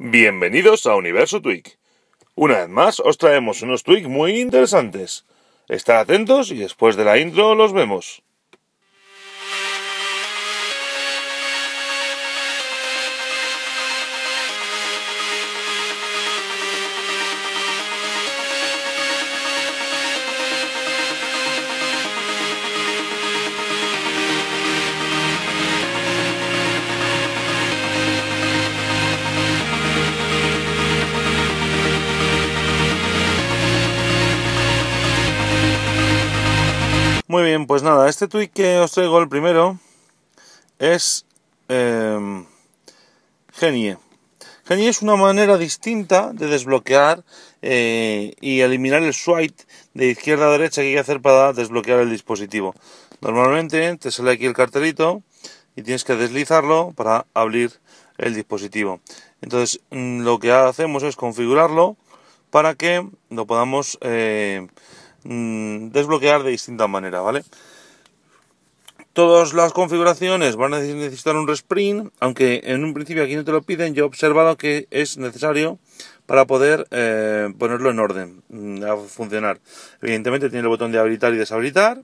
Bienvenidos a Universo Tweak. Una vez más os traemos unos tweaks muy interesantes. Estad atentos y después de la intro los vemos. Muy bien, pues nada, este tweet que os traigo el primero es em, Genie. Genie es una manera distinta de desbloquear eh, y eliminar el swipe de izquierda a derecha que hay que hacer para desbloquear el dispositivo. Normalmente te sale aquí el cartelito y tienes que deslizarlo para abrir el dispositivo. Entonces mm, lo que hacemos es configurarlo para que lo podamos eh, Mm, desbloquear de distinta manera, ¿vale? Todas las configuraciones van a necesitar un resprint, aunque en un principio aquí no te lo piden, yo he observado que es necesario para poder eh, ponerlo en orden, mm, a funcionar. Evidentemente tiene el botón de habilitar y deshabilitar,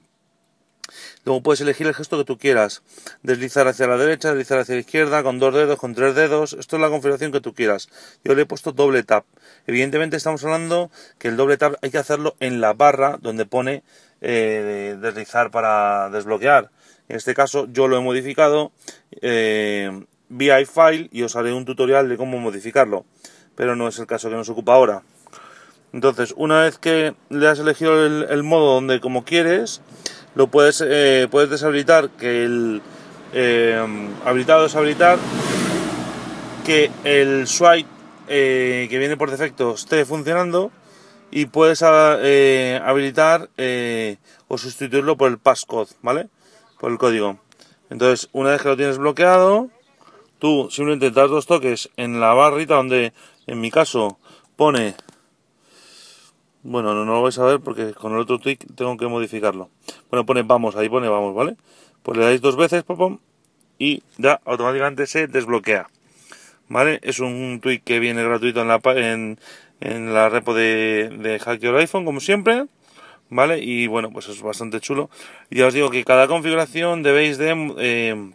Luego puedes elegir el gesto que tú quieras. Deslizar hacia la derecha, deslizar hacia la izquierda, con dos dedos, con tres dedos. Esto es la configuración que tú quieras. Yo le he puesto doble tap. Evidentemente estamos hablando que el doble tap hay que hacerlo en la barra donde pone eh, deslizar para desbloquear. En este caso yo lo he modificado eh, vía iFile y os haré un tutorial de cómo modificarlo. Pero no es el caso que nos ocupa ahora. Entonces, una vez que le has elegido el, el modo donde como quieres, lo puedes, eh, puedes deshabilitar que el eh, habilitar que el swipe eh, que viene por defecto esté funcionando y puedes habilitar o sustituirlo por el passcode, ¿vale? Por el código. Entonces, una vez que lo tienes bloqueado, tú simplemente das dos toques en la barrita donde, en mi caso, pone bueno, no, lo vais a ver porque con el otro tweak tengo que modificarlo. Bueno, pone vamos, ahí pone vamos, ¿vale? Pues le dais dos veces, popom, y ya automáticamente se desbloquea. ¿Vale? Es un tweak que viene gratuito en la, en, en la repo de, de Hack Your iPhone, como siempre. ¿Vale? Y bueno, pues es bastante chulo. Ya os digo que cada configuración debéis de... Eh,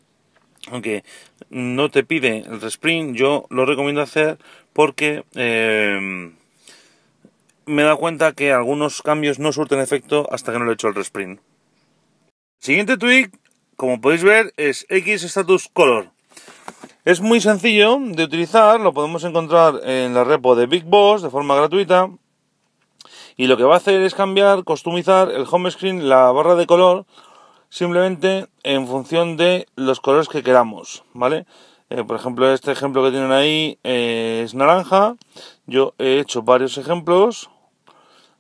aunque no te pide el resprint, yo lo recomiendo hacer porque... Eh, me he cuenta que algunos cambios no surten efecto hasta que no lo he hecho el resprint. Siguiente tweak, como podéis ver, es X Status Color. Es muy sencillo de utilizar, lo podemos encontrar en la repo de Big Boss de forma gratuita. Y lo que va a hacer es cambiar, customizar el home screen, la barra de color, simplemente en función de los colores que queramos, ¿vale? Eh, por ejemplo, este ejemplo que tienen ahí eh, es naranja. Yo he hecho varios ejemplos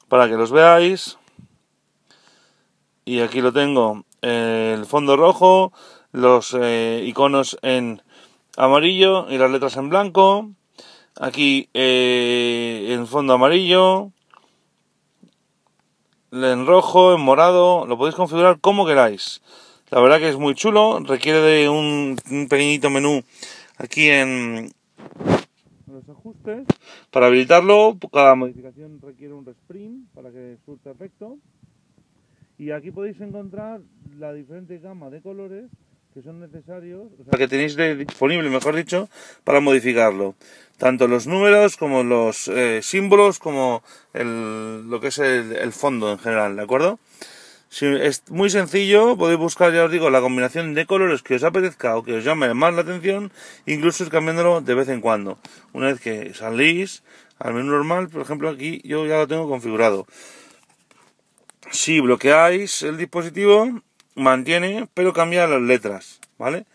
para que los veáis. Y aquí lo tengo, eh, el fondo rojo, los eh, iconos en amarillo y las letras en blanco. Aquí el eh, en fondo amarillo, en rojo, en morado, lo podéis configurar como queráis. La verdad que es muy chulo, requiere de un pequeñito menú aquí en, los ajustes. Para habilitarlo, cada modificación requiere un resprint para que surta efecto. Y aquí podéis encontrar la diferente gama de colores que son necesarios, o que tenéis disponible, mejor dicho, para modificarlo. Tanto los números como los eh, símbolos, como el, lo que es el, el fondo en general, ¿de acuerdo? es muy sencillo, podéis buscar, ya os digo, la combinación de colores que os apetezca o que os llame más la atención, incluso cambiándolo de vez en cuando. Una vez que salís al menú normal, por ejemplo, aquí yo ya lo tengo configurado. Si bloqueáis el dispositivo, mantiene, pero cambia las letras, ¿vale?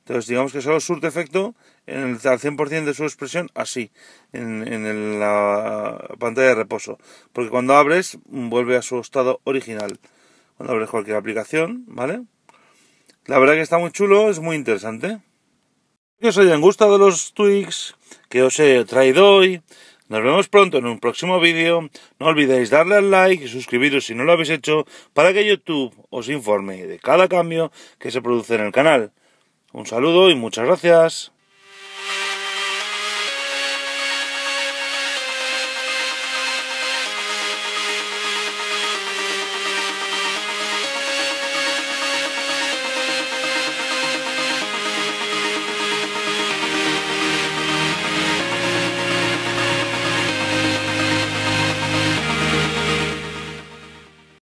Entonces, digamos que solo surte efecto en el, al 100% de su expresión así, en, en la pantalla de reposo, porque cuando abres vuelve a su estado original cuando abres cualquier aplicación, ¿vale? La verdad que está muy chulo, es muy interesante. Que os hayan gustado los tweaks que os he traído hoy. Nos vemos pronto en un próximo vídeo. No olvidéis darle al like y suscribiros si no lo habéis hecho para que YouTube os informe de cada cambio que se produce en el canal. Un saludo y muchas gracias.